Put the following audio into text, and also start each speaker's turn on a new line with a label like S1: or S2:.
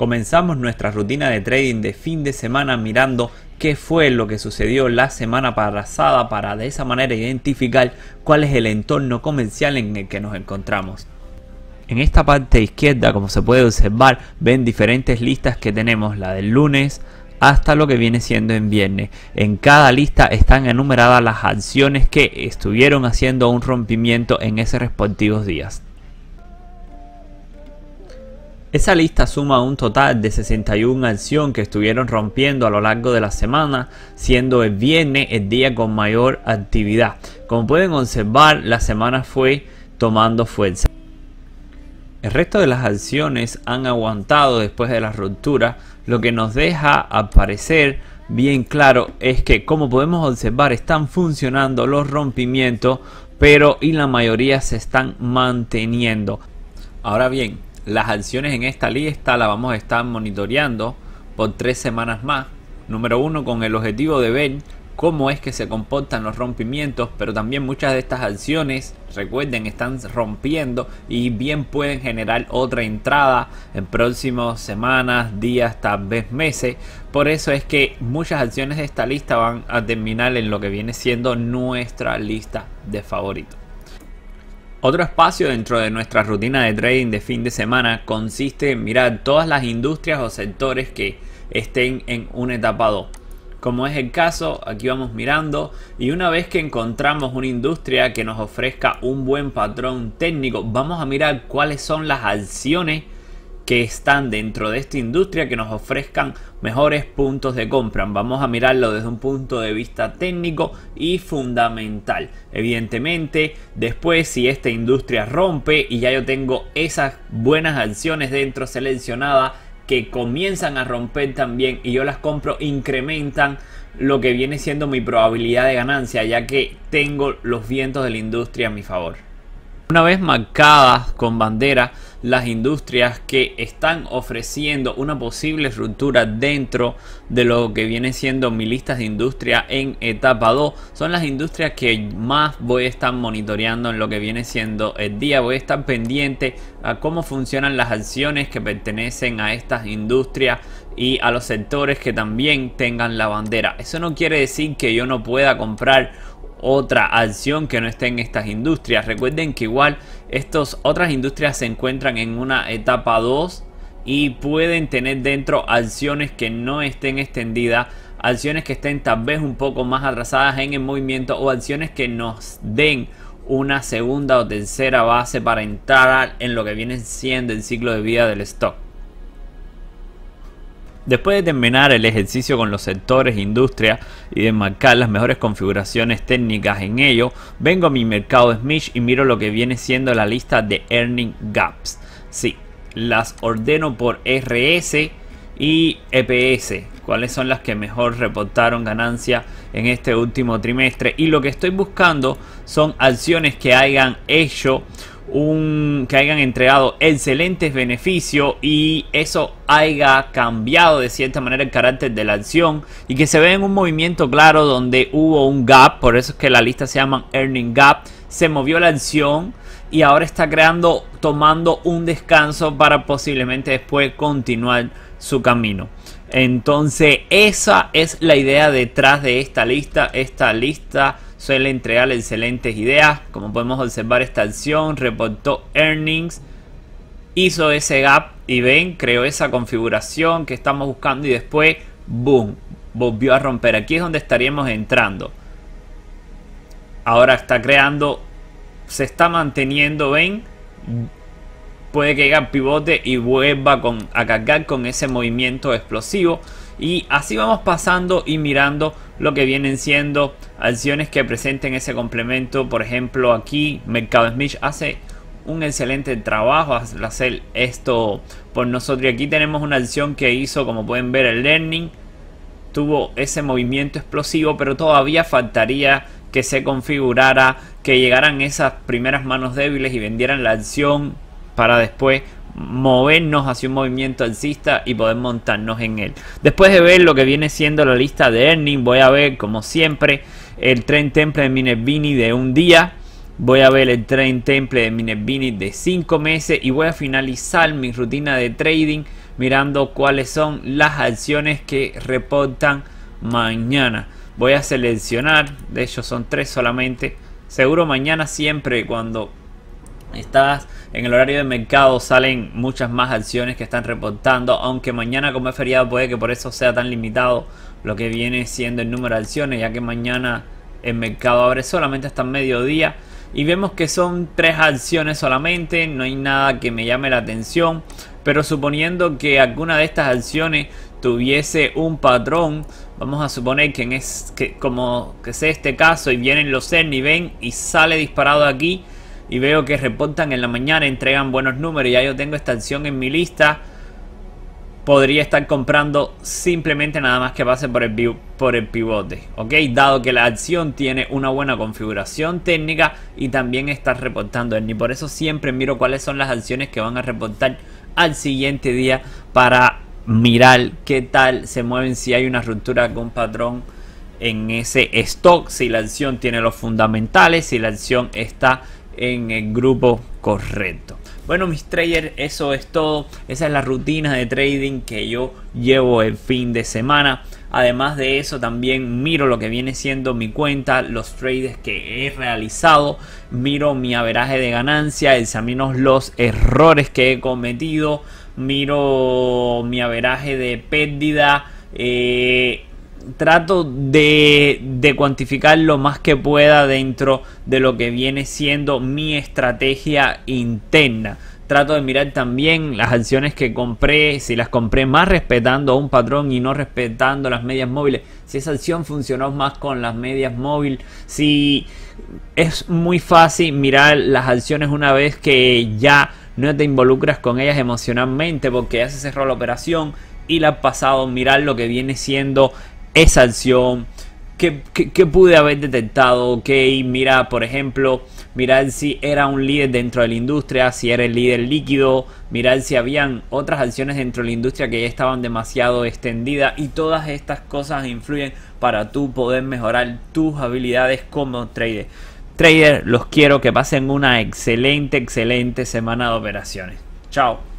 S1: Comenzamos nuestra rutina de trading de fin de semana mirando qué fue lo que sucedió la semana pasada para de esa manera identificar cuál es el entorno comercial en el que nos encontramos. En esta parte izquierda, como se puede observar, ven diferentes listas que tenemos, la del lunes, hasta lo que viene siendo en viernes. En cada lista están enumeradas las acciones que estuvieron haciendo un rompimiento en esos respectivos días. Esa lista suma un total de 61 acciones que estuvieron rompiendo a lo largo de la semana, siendo el viernes el día con mayor actividad. Como pueden observar, la semana fue tomando fuerza. El resto de las acciones han aguantado después de la ruptura, lo que nos deja aparecer bien claro es que como podemos observar están funcionando los rompimientos, pero y la mayoría se están manteniendo. Ahora bien, las acciones en esta lista la vamos a estar monitoreando por tres semanas más. Número uno, con el objetivo de ver cómo es que se comportan los rompimientos, pero también muchas de estas acciones, recuerden, están rompiendo y bien pueden generar otra entrada en próximas semanas, días, tal vez meses. Por eso es que muchas acciones de esta lista van a terminar en lo que viene siendo nuestra lista de favoritos. Otro espacio dentro de nuestra rutina de trading de fin de semana consiste en mirar todas las industrias o sectores que estén en una etapa 2. Como es el caso, aquí vamos mirando y una vez que encontramos una industria que nos ofrezca un buen patrón técnico, vamos a mirar cuáles son las acciones que están dentro de esta industria que nos ofrezcan mejores puntos de compra. Vamos a mirarlo desde un punto de vista técnico y fundamental. Evidentemente, después si esta industria rompe y ya yo tengo esas buenas acciones dentro seleccionadas que comienzan a romper también y yo las compro, incrementan lo que viene siendo mi probabilidad de ganancia, ya que tengo los vientos de la industria a mi favor. Una vez marcadas con bandera las industrias que están ofreciendo una posible ruptura dentro de lo que viene siendo mi lista de industria en etapa 2 son las industrias que más voy a estar monitoreando en lo que viene siendo el día voy a estar pendiente a cómo funcionan las acciones que pertenecen a estas industrias y a los sectores que también tengan la bandera eso no quiere decir que yo no pueda comprar otra acción que no esté en estas industrias. Recuerden que igual estas otras industrias se encuentran en una etapa 2 y pueden tener dentro acciones que no estén extendidas, acciones que estén tal vez un poco más atrasadas en el movimiento o acciones que nos den una segunda o tercera base para entrar en lo que viene siendo el ciclo de vida del stock. Después de terminar el ejercicio con los sectores industria y de marcar las mejores configuraciones técnicas en ello, vengo a mi mercado Smith y miro lo que viene siendo la lista de Earning Gaps. Sí, las ordeno por RS y EPS, cuáles son las que mejor reportaron ganancia en este último trimestre. Y lo que estoy buscando son acciones que hayan hecho un, que hayan entregado excelentes beneficios y eso haya cambiado de cierta manera el carácter de la acción y que se vea en un movimiento claro donde hubo un gap, por eso es que la lista se llama Earning Gap, se movió la acción y ahora está creando, tomando un descanso para posiblemente después continuar su camino. Entonces esa es la idea detrás de esta lista. Esta lista suele entregar excelentes ideas. Como podemos observar esta acción reportó earnings, hizo ese gap y ven, creó esa configuración que estamos buscando y después, boom, volvió a romper. Aquí es donde estaríamos entrando. Ahora está creando se está manteniendo ven puede que pivote y vuelva con, a cargar con ese movimiento explosivo. Y así vamos pasando y mirando lo que vienen siendo acciones que presenten ese complemento. Por ejemplo, aquí Mercado Smith hace un excelente trabajo hacer esto por nosotros. Y aquí tenemos una acción que hizo, como pueden ver, el Learning. Tuvo ese movimiento explosivo, pero todavía faltaría que se configurara, que llegaran esas primeras manos débiles y vendieran la acción para después movernos hacia un movimiento alcista y poder montarnos en él. Después de ver lo que viene siendo la lista de earnings, voy a ver como siempre el tren temple de Minervini de un día. Voy a ver el tren temple de Minervini de cinco meses y voy a finalizar mi rutina de trading mirando cuáles son las acciones que reportan mañana. Voy a seleccionar, de hecho son tres solamente. Seguro mañana siempre cuando estás en el horario de mercado salen muchas más acciones que están reportando. Aunque mañana como es feriado puede que por eso sea tan limitado lo que viene siendo el número de acciones. Ya que mañana el mercado abre solamente hasta el mediodía. Y vemos que son tres acciones solamente. No hay nada que me llame la atención. Pero suponiendo que alguna de estas acciones tuviese un patrón Vamos a suponer que, en es, que como que sea este caso y vienen los CERN y ven y sale disparado aquí y veo que reportan en la mañana, entregan buenos números y ya yo tengo esta acción en mi lista. Podría estar comprando simplemente nada más que pase por el, por el pivote, ¿ok? Dado que la acción tiene una buena configuración técnica y también está reportando y Por eso siempre miro cuáles son las acciones que van a reportar al siguiente día para mirar qué tal se mueven, si hay una ruptura, con patrón en ese stock, si la acción tiene los fundamentales, si la acción está en el grupo correcto. Bueno, mis traders, eso es todo. Esa es la rutina de trading que yo llevo el fin de semana. Además de eso, también miro lo que viene siendo mi cuenta, los trades que he realizado, miro mi averaje de ganancia, examino los errores que he cometido, miro mi averaje de pérdida, eh, trato de, de, cuantificar lo más que pueda dentro de lo que viene siendo mi estrategia interna. Trato de mirar también las acciones que compré, si las compré más respetando un patrón y no respetando las medias móviles. Si esa acción funcionó más con las medias móviles. Si es muy fácil mirar las acciones una vez que ya no te involucras con ellas emocionalmente porque ya se cerró la operación y la has pasado, mirar lo que viene siendo esa acción, que pude haber detectado, ok, mira, por ejemplo, mirar si era un líder dentro de la industria, si era el líder líquido, mirar si habían otras acciones dentro de la industria que ya estaban demasiado extendidas y todas estas cosas influyen para tú poder mejorar tus habilidades como trader. Trader, los quiero que pasen una excelente, excelente semana de operaciones. Chao.